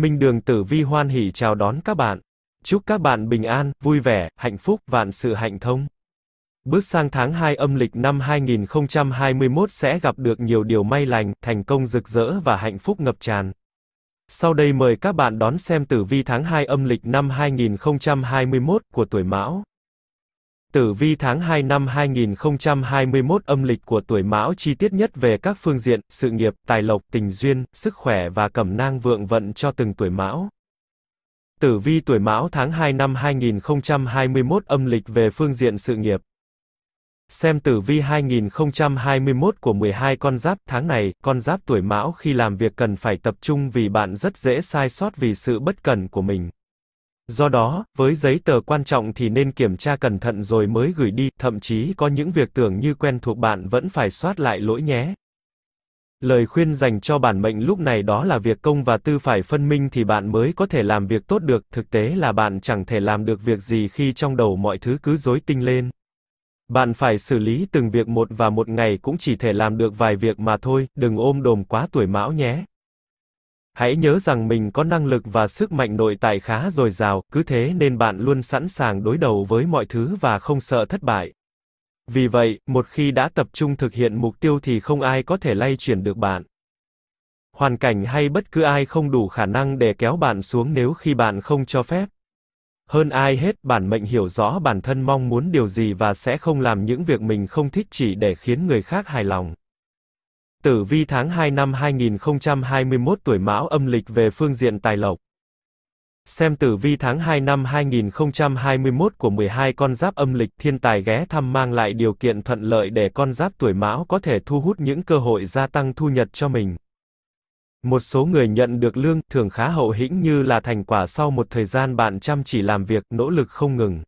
Minh Đường Tử Vi hoan hỉ chào đón các bạn. Chúc các bạn bình an, vui vẻ, hạnh phúc, vạn sự hạnh thông. Bước sang tháng 2 âm lịch năm 2021 sẽ gặp được nhiều điều may lành, thành công rực rỡ và hạnh phúc ngập tràn. Sau đây mời các bạn đón xem tử vi tháng 2 âm lịch năm 2021 của tuổi Mão. Tử vi tháng 2 năm 2021 âm lịch của tuổi Mão chi tiết nhất về các phương diện, sự nghiệp, tài lộc, tình duyên, sức khỏe và cẩm nang vượng vận cho từng tuổi Mão. Tử vi tuổi Mão tháng 2 năm 2021 âm lịch về phương diện sự nghiệp. Xem tử vi 2021 của 12 con giáp tháng này, con giáp tuổi Mão khi làm việc cần phải tập trung vì bạn rất dễ sai sót vì sự bất cần của mình. Do đó, với giấy tờ quan trọng thì nên kiểm tra cẩn thận rồi mới gửi đi, thậm chí có những việc tưởng như quen thuộc bạn vẫn phải soát lại lỗi nhé. Lời khuyên dành cho bản mệnh lúc này đó là việc công và tư phải phân minh thì bạn mới có thể làm việc tốt được, thực tế là bạn chẳng thể làm được việc gì khi trong đầu mọi thứ cứ rối tinh lên. Bạn phải xử lý từng việc một và một ngày cũng chỉ thể làm được vài việc mà thôi, đừng ôm đồm quá tuổi mão nhé. Hãy nhớ rằng mình có năng lực và sức mạnh nội tại khá dồi dào, cứ thế nên bạn luôn sẵn sàng đối đầu với mọi thứ và không sợ thất bại. Vì vậy, một khi đã tập trung thực hiện mục tiêu thì không ai có thể lay chuyển được bạn. Hoàn cảnh hay bất cứ ai không đủ khả năng để kéo bạn xuống nếu khi bạn không cho phép. Hơn ai hết, bản mệnh hiểu rõ bản thân mong muốn điều gì và sẽ không làm những việc mình không thích chỉ để khiến người khác hài lòng. Tử vi tháng 2 năm 2021 tuổi Mão âm lịch về phương diện tài lộc. Xem tử vi tháng 2 năm 2021 của 12 con giáp âm lịch thiên tài ghé thăm mang lại điều kiện thuận lợi để con giáp tuổi Mão có thể thu hút những cơ hội gia tăng thu nhập cho mình. Một số người nhận được lương thưởng khá hậu hĩnh như là thành quả sau một thời gian bạn chăm chỉ làm việc, nỗ lực không ngừng.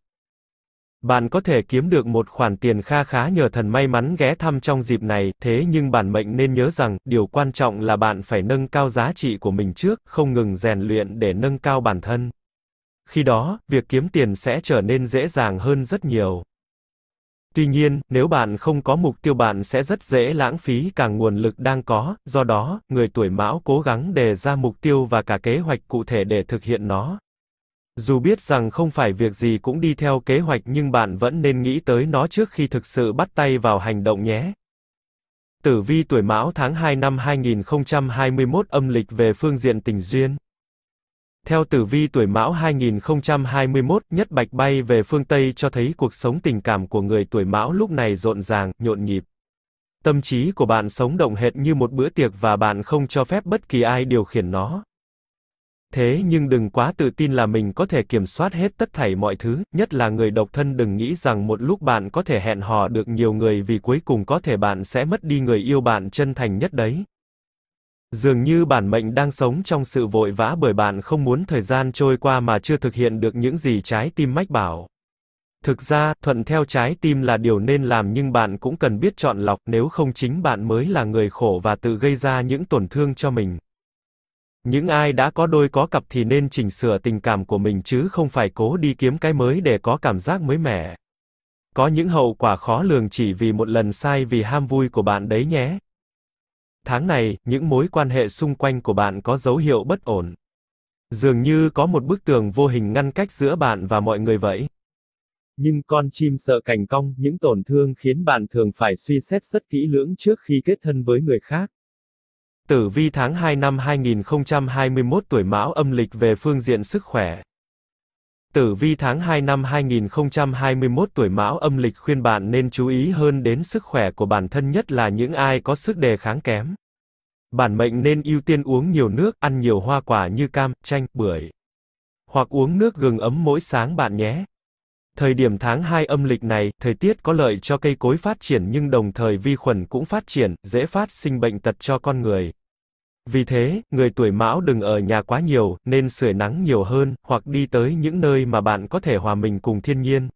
Bạn có thể kiếm được một khoản tiền kha khá nhờ thần may mắn ghé thăm trong dịp này, thế nhưng bản mệnh nên nhớ rằng, điều quan trọng là bạn phải nâng cao giá trị của mình trước, không ngừng rèn luyện để nâng cao bản thân. Khi đó, việc kiếm tiền sẽ trở nên dễ dàng hơn rất nhiều. Tuy nhiên, nếu bạn không có mục tiêu bạn sẽ rất dễ lãng phí cả nguồn lực đang có, do đó, người tuổi mão cố gắng đề ra mục tiêu và cả kế hoạch cụ thể để thực hiện nó. Dù biết rằng không phải việc gì cũng đi theo kế hoạch nhưng bạn vẫn nên nghĩ tới nó trước khi thực sự bắt tay vào hành động nhé. Tử vi tuổi Mão tháng 2 năm 2021 âm lịch về phương diện tình duyên. Theo tử vi tuổi Mão 2021, nhất bạch bay về phương Tây cho thấy cuộc sống tình cảm của người tuổi Mão lúc này rộn ràng, nhộn nhịp. Tâm trí của bạn sống động hệt như một bữa tiệc và bạn không cho phép bất kỳ ai điều khiển nó. Thế nhưng đừng quá tự tin là mình có thể kiểm soát hết tất thảy mọi thứ, nhất là người độc thân đừng nghĩ rằng một lúc bạn có thể hẹn hò được nhiều người vì cuối cùng có thể bạn sẽ mất đi người yêu bạn chân thành nhất đấy. Dường như bản mệnh đang sống trong sự vội vã bởi bạn không muốn thời gian trôi qua mà chưa thực hiện được những gì trái tim mách bảo. Thực ra, thuận theo trái tim là điều nên làm nhưng bạn cũng cần biết chọn lọc nếu không chính bạn mới là người khổ và tự gây ra những tổn thương cho mình. Những ai đã có đôi có cặp thì nên chỉnh sửa tình cảm của mình chứ không phải cố đi kiếm cái mới để có cảm giác mới mẻ. Có những hậu quả khó lường chỉ vì một lần sai vì ham vui của bạn đấy nhé. Tháng này, những mối quan hệ xung quanh của bạn có dấu hiệu bất ổn. Dường như có một bức tường vô hình ngăn cách giữa bạn và mọi người vậy. Nhưng con chim sợ cành cong, những tổn thương khiến bạn thường phải suy xét rất kỹ lưỡng trước khi kết thân với người khác. Tử vi tháng 2 năm 2021 tuổi Mão âm lịch về phương diện sức khỏe. Tử vi tháng 2 năm 2021 tuổi Mão âm lịch khuyên bạn nên chú ý hơn đến sức khỏe của bản thân nhất là những ai có sức đề kháng kém. Bản mệnh nên ưu tiên uống nhiều nước, ăn nhiều hoa quả như cam, chanh, bưởi. Hoặc uống nước gừng ấm mỗi sáng bạn nhé. Thời điểm tháng 2 âm lịch này, thời tiết có lợi cho cây cối phát triển nhưng đồng thời vi khuẩn cũng phát triển, dễ phát sinh bệnh tật cho con người. Vì thế, người tuổi mão đừng ở nhà quá nhiều, nên sưởi nắng nhiều hơn, hoặc đi tới những nơi mà bạn có thể hòa mình cùng thiên nhiên.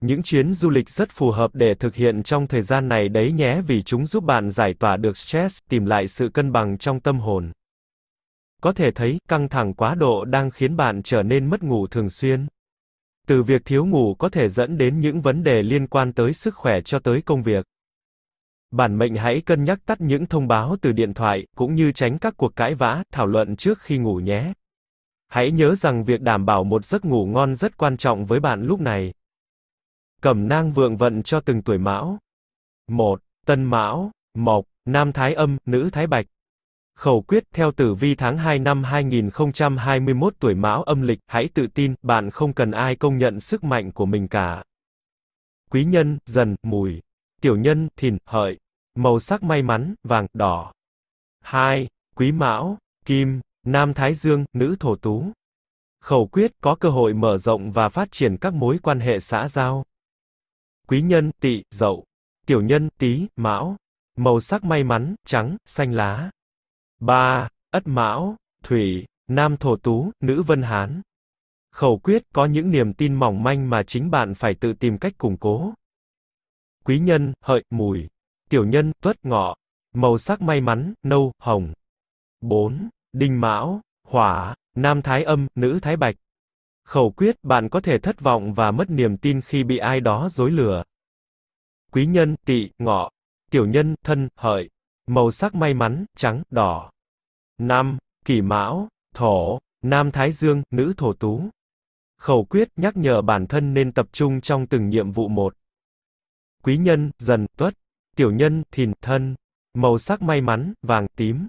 Những chuyến du lịch rất phù hợp để thực hiện trong thời gian này đấy nhé vì chúng giúp bạn giải tỏa được stress, tìm lại sự cân bằng trong tâm hồn. Có thể thấy, căng thẳng quá độ đang khiến bạn trở nên mất ngủ thường xuyên. Từ việc thiếu ngủ có thể dẫn đến những vấn đề liên quan tới sức khỏe cho tới công việc. Bản mệnh hãy cân nhắc tắt những thông báo từ điện thoại, cũng như tránh các cuộc cãi vã, thảo luận trước khi ngủ nhé. Hãy nhớ rằng việc đảm bảo một giấc ngủ ngon rất quan trọng với bạn lúc này. Cẩm nang vượng vận cho từng tuổi mão. 1. Tân mão, mộc, nam thái âm, nữ thái bạch. Khẩu quyết theo tử vi tháng 2 năm 2021 tuổi mão âm lịch, hãy tự tin, bạn không cần ai công nhận sức mạnh của mình cả. Quý nhân, dần, mùi. Tiểu nhân, thìn, hợi. Màu sắc may mắn, vàng, đỏ. 2. Quý mão, kim, nam thái dương, nữ thổ tú. Khẩu quyết có cơ hội mở rộng và phát triển các mối quan hệ xã giao. Quý nhân, tỵ, dậu. Tiểu nhân, tý, mão. Màu sắc may mắn, trắng, xanh lá. 3. Ất Mão, Thủy, Nam Thổ Tú, Nữ Vân Hán. Khẩu quyết có những niềm tin mỏng manh mà chính bạn phải tự tìm cách củng cố. Quý nhân, hợi, mùi. Tiểu nhân, tuất, ngọ. Màu sắc may mắn, nâu, hồng. 4. Đinh Mão, Hỏa, Nam Thái Âm, Nữ Thái Bạch. Khẩu quyết, bạn có thể thất vọng và mất niềm tin khi bị ai đó dối lừa. Quý nhân, tỵ, ngọ. Tiểu nhân, thân, hợi. Màu sắc may mắn, trắng, đỏ. 5. Kỷ Mão, Thổ, Nam Thái Dương, Nữ Thổ Tú. Khẩu quyết nhắc nhở bản thân nên tập trung trong từng nhiệm vụ một. Quý nhân, dần, tuất. Tiểu nhân, thìn, thân. Màu sắc may mắn, vàng, tím.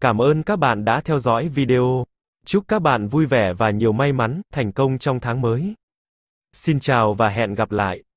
Cảm ơn các bạn đã theo dõi video. Chúc các bạn vui vẻ và nhiều may mắn, thành công trong tháng mới. Xin chào và hẹn gặp lại.